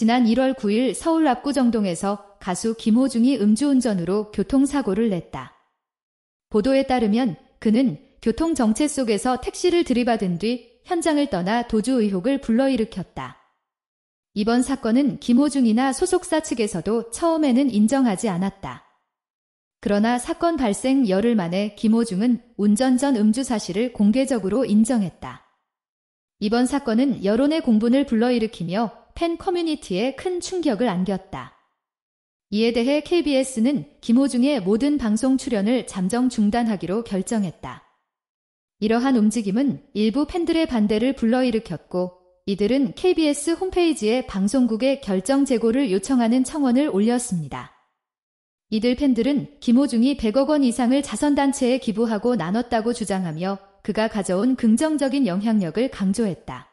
지난 1월 9일 서울 압구정동에서 가수 김호중이 음주운전으로 교통사고를 냈다. 보도에 따르면 그는 교통 정체 속에서 택시를 들이받은 뒤 현장을 떠나 도주 의혹을 불러일으켰다. 이번 사건은 김호중이나 소속사 측에서도 처음에는 인정하지 않았다. 그러나 사건 발생 열흘 만에 김호중은 운전 전 음주 사실을 공개적으로 인정했다. 이번 사건은 여론의 공분을 불러일으키며 팬 커뮤니티에 큰 충격을 안겼다. 이에 대해 KBS는 김호중의 모든 방송 출연을 잠정 중단하기로 결정했다. 이러한 움직임은 일부 팬들의 반대를 불러일으켰고 이들은 KBS 홈페이지에 방송국의 결정 재고를 요청하는 청원을 올렸습니다. 이들 팬들은 김호중이 100억 원 이상을 자선단체에 기부하고 나눴다고 주장하며 그가 가져온 긍정적인 영향력을 강조했다.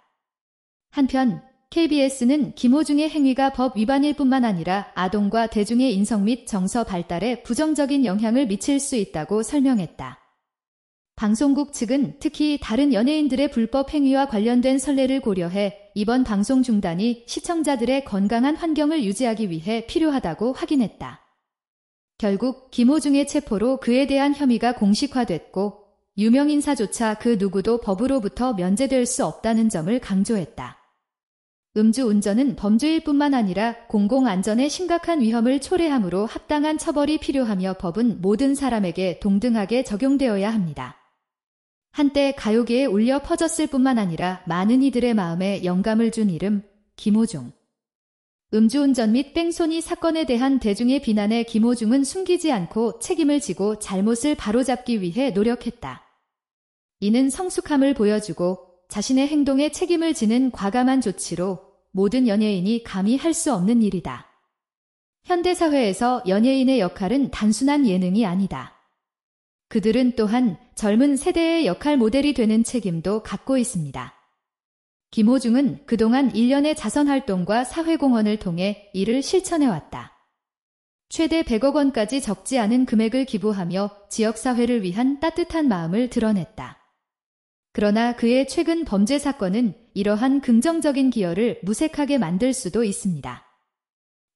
한편 KBS는 김호중의 행위가 법 위반일 뿐만 아니라 아동과 대중의 인성 및 정서 발달에 부정적인 영향을 미칠 수 있다고 설명했다. 방송국 측은 특히 다른 연예인들의 불법 행위와 관련된 선례를 고려해 이번 방송 중단이 시청자들의 건강한 환경을 유지하기 위해 필요하다고 확인했다. 결국 김호중의 체포로 그에 대한 혐의가 공식화됐고 유명인사조차 그 누구도 법으로부터 면제될 수 없다는 점을 강조했다. 음주운전은 범죄일 뿐만 아니라 공공안전에 심각한 위험을 초래함으로 합당한 처벌이 필요하며 법은 모든 사람에게 동등하게 적용되어야 합니다. 한때 가요계에 울려 퍼졌을 뿐만 아니라 많은 이들의 마음에 영감을 준 이름 김호중. 음주운전 및 뺑소니 사건에 대한 대중의 비난에 김호중은 숨기지 않고 책임을 지고 잘못을 바로잡기 위해 노력했다. 이는 성숙함을 보여주고 자신의 행동에 책임을 지는 과감한 조치로 모든 연예인이 감히 할 수 없는 일이다. 현대사회에서 연예인의 역할은 단순한 예능이 아니다. 그들은 또한 젊은 세대의 역할 모델이 되는 책임도 갖고 있습니다. 김호중은 그동안 일련의 자선 활동과 사회공헌을 통해 이를 실천해왔다. 최대 100억 원까지 적지 않은 금액을 기부하며 지역사회를 위한 따뜻한 마음을 드러냈다. 그러나 그의 최근 범죄 사건은 이러한 긍정적인 기여를 무색하게 만들 수도 있습니다.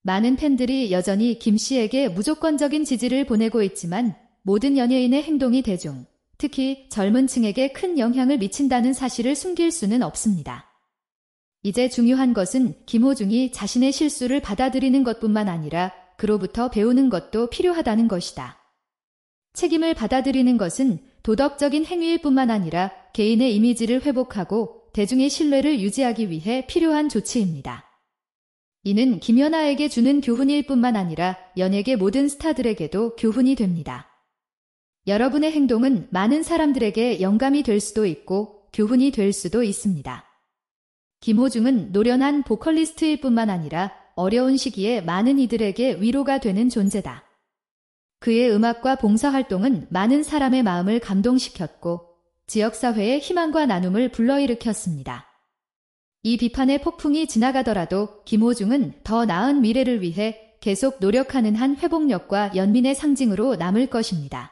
많은 팬들이 여전히 김 씨에게 무조건적인 지지를 보내고 있지만 모든 연예인의 행동이 대중, 특히 젊은 층에게 큰 영향을 미친다는 사실을 숨길 수는 없습니다. 이제 중요한 것은 김호중이 자신의 실수를 받아들이는 것뿐만 아니라 그로부터 배우는 것도 필요하다는 것이다. 책임을 받아들이는 것은 도덕적인 행위일 뿐만 아니라 개인의 이미지를 회복하고 대중의 신뢰를 유지하기 위해 필요한 조치입니다. 이는 김연아에게 주는 교훈일 뿐만 아니라 연예계 모든 스타들에게도 교훈이 됩니다. 여러분의 행동은 많은 사람들에게 영감이 될 수도 있고 교훈이 될 수도 있습니다. 김호중은 노련한 보컬리스트일 뿐만 아니라 어려운 시기에 많은 이들에게 위로가 되는 존재다. 그의 음악과 봉사활동은 많은 사람의 마음을 감동시켰고 지역사회의 희망과 나눔을 불러일으켰습니다. 이 비판의 폭풍이 지나가더라도 김호중은 더 나은 미래를 위해 계속 노력하는 한 회복력과 연민의 상징으로 남을 것입니다.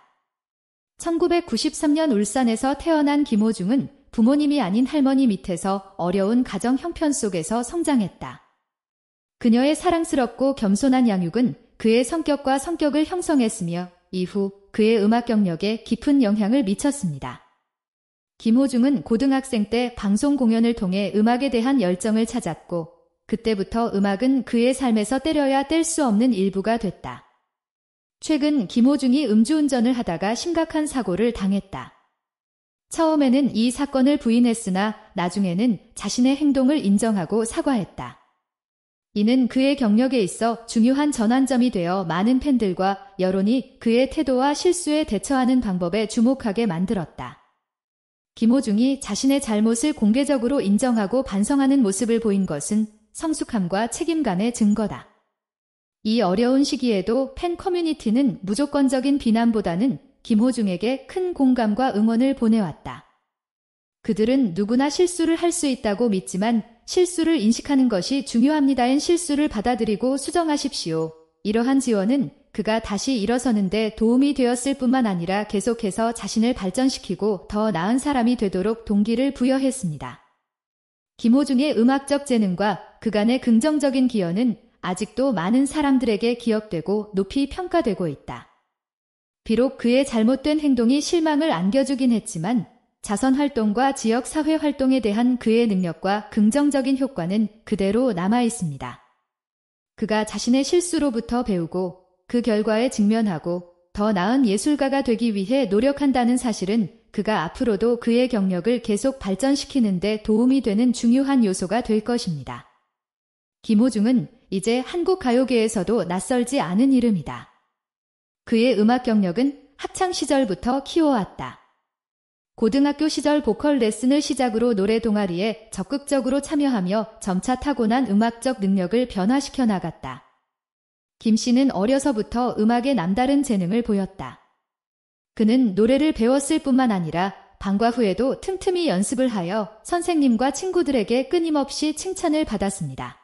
1993년 울산에서 태어난 김호중은 부모님이 아닌 할머니 밑에서 어려운 가정 형편 속에서 성장했다. 그녀의 사랑스럽고 겸손한 양육은 그의 성격과 성격을 형성했으며 이후 그의 음악 경력에 깊은 영향을 미쳤습니다. 김호중은 고등학생 때 방송 공연을 통해 음악에 대한 열정을 찾았고 그때부터 음악은 그의 삶에서 때려야 뗄 수 없는 일부가 됐다. 최근 김호중이 음주운전을 하다가 심각한 사고를 당했다. 처음에는 이 사건을 부인했으나 나중에는 자신의 행동을 인정하고 사과했다. 이는 그의 경력에 있어 중요한 전환점이 되어 많은 팬들과 여론이 그의 태도와 실수에 대처하는 방법에 주목하게 만들었다. 김호중이 자신의 잘못을 공개적으로 인정하고 반성하는 모습을 보인 것은 성숙함과 책임감의 증거다. 이 어려운 시기에도 팬 커뮤니티는 무조건적인 비난보다는 김호중에게 큰 공감과 응원을 보내왔다. 그들은 누구나 실수를 할 수 있다고 믿지만 실수를 인식하는 것이 중요합니다엔 실수를 받아들이고 수정하십시오. 이러한 지원은 그가 다시 일어서는데 도움이 되었을 뿐만 아니라 계속해서 자신을 발전시키고 더 나은 사람이 되도록 동기를 부여했습니다. 김호중의 음악적 재능과 그간의 긍정적인 기여는 아직도 많은 사람들에게 기억되고 높이 평가되고 있다. 비록 그의 잘못된 행동이 실망을 안겨주긴 했지만 자선 활동과 지역 사회 활동에 대한 그의 능력과 긍정적인 효과는 그대로 남아 있습니다. 그가 자신의 실수로부터 배우고 그 결과에 직면하고 더 나은 예술가가 되기 위해 노력한다는 사실은 그가 앞으로도 그의 경력을 계속 발전시키는데 도움이 되는 중요한 요소가 될 것입니다. 김호중은 이제 한국 가요계에서도 낯설지 않은 이름이다. 그의 음악 경력은 학창 시절부터 키워왔다. 고등학교 시절 보컬 레슨을 시작으로 노래 동아리에 적극적으로 참여하며 점차 타고난 음악적 능력을 변화시켜 나갔다. 김 씨는 어려서부터 음악에 남다른 재능을 보였다. 그는 노래를 배웠을 뿐만 아니라 방과 후에도 틈틈이 연습을 하여 선생님과 친구들에게 끊임없이 칭찬을 받았습니다.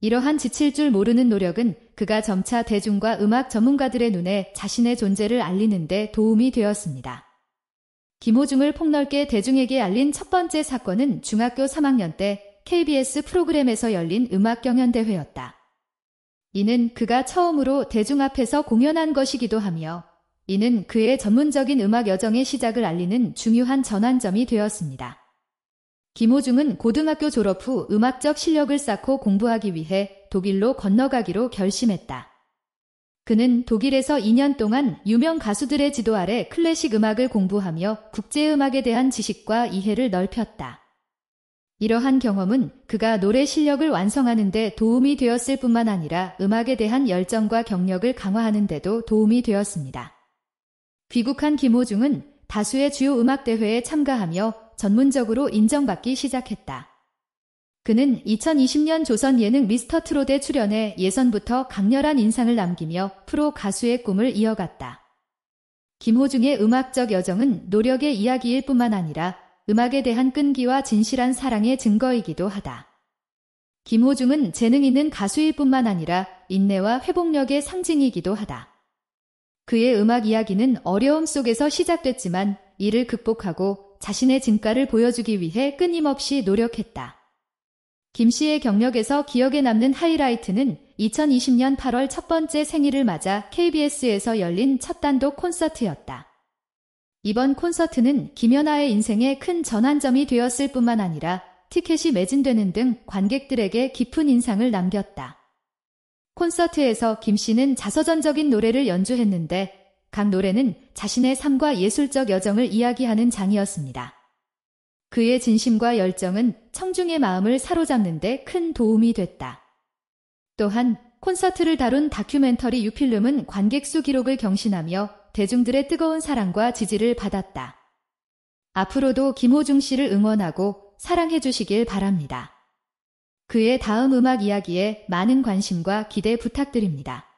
이러한 지칠 줄 모르는 노력은 그가 점차 대중과 음악 전문가들의 눈에 자신의 존재를 알리는데 도움이 되었습니다. 김호중을 폭넓게 대중에게 알린 첫 번째 사건은 중학교 3학년 때 KBS 프로그램에서 열린 음악 경연대회였다. 이는 그가 처음으로 대중 앞에서 공연한 것이기도 하며 이는 그의 전문적인 음악 여정의 시작을 알리는 중요한 전환점이 되었습니다. 김호중은 고등학교 졸업 후 음악적 실력을 쌓고 공부하기 위해 독일로 건너가기로 결심했다. 그는 독일에서 2년 동안 유명 가수들의 지도 아래 클래식 음악을 공부하며 국제음악에 대한 지식과 이해를 넓혔다. 이러한 경험은 그가 노래 실력을 완성하는데 도움이 되었을 뿐만 아니라 음악에 대한 열정과 경력을 강화하는데도 도움이 되었습니다. 귀국한 김호중은 다수의 주요 음악대회에 참가하며 전문적으로 인정받기 시작했다. 그는 2020년 조선 예능 미스터 트롯에 출연해 예선부터 강렬한 인상을 남기며 프로 가수의 꿈을 이어갔다. 김호중의 음악적 여정은 노력의 이야기일 뿐만 아니라 음악에 대한 끈기와 진실한 사랑의 증거이기도 하다. 김호중은 재능 있는 가수일 뿐만 아니라 인내와 회복력의 상징이기도 하다. 그의 음악 이야기는 어려움 속에서 시작됐지만 이를 극복하고 자신의 진가를 보여주기 위해 끊임없이 노력했다. 김 씨의 경력에서 기억에 남는 하이라이트는 2020년 8월 첫 번째 생일을 맞아 KBS에서 열린 첫 단독 콘서트였다. 이번 콘서트는 김연아의 인생에 큰 전환점이 되었을 뿐만 아니라 티켓이 매진되는 등 관객들에게 깊은 인상을 남겼다. 콘서트에서 김 씨는 자서전적인 노래를 연주했는데 각 노래는 자신의 삶과 예술적 여정을 이야기하는 장이었습니다. 그의 진심과 열정은 청중의 마음을 사로잡는데 큰 도움이 됐다. 또한 콘서트를 다룬 다큐멘터리 유필름은 관객수 기록을 경신하며 대중들의 뜨거운 사랑과 지지를 받았다. 앞으로도 김호중 씨를 응원하고 사랑해 주시길 바랍니다. 그의 다음 음악 이야기에 많은 관심과 기대 부탁드립니다.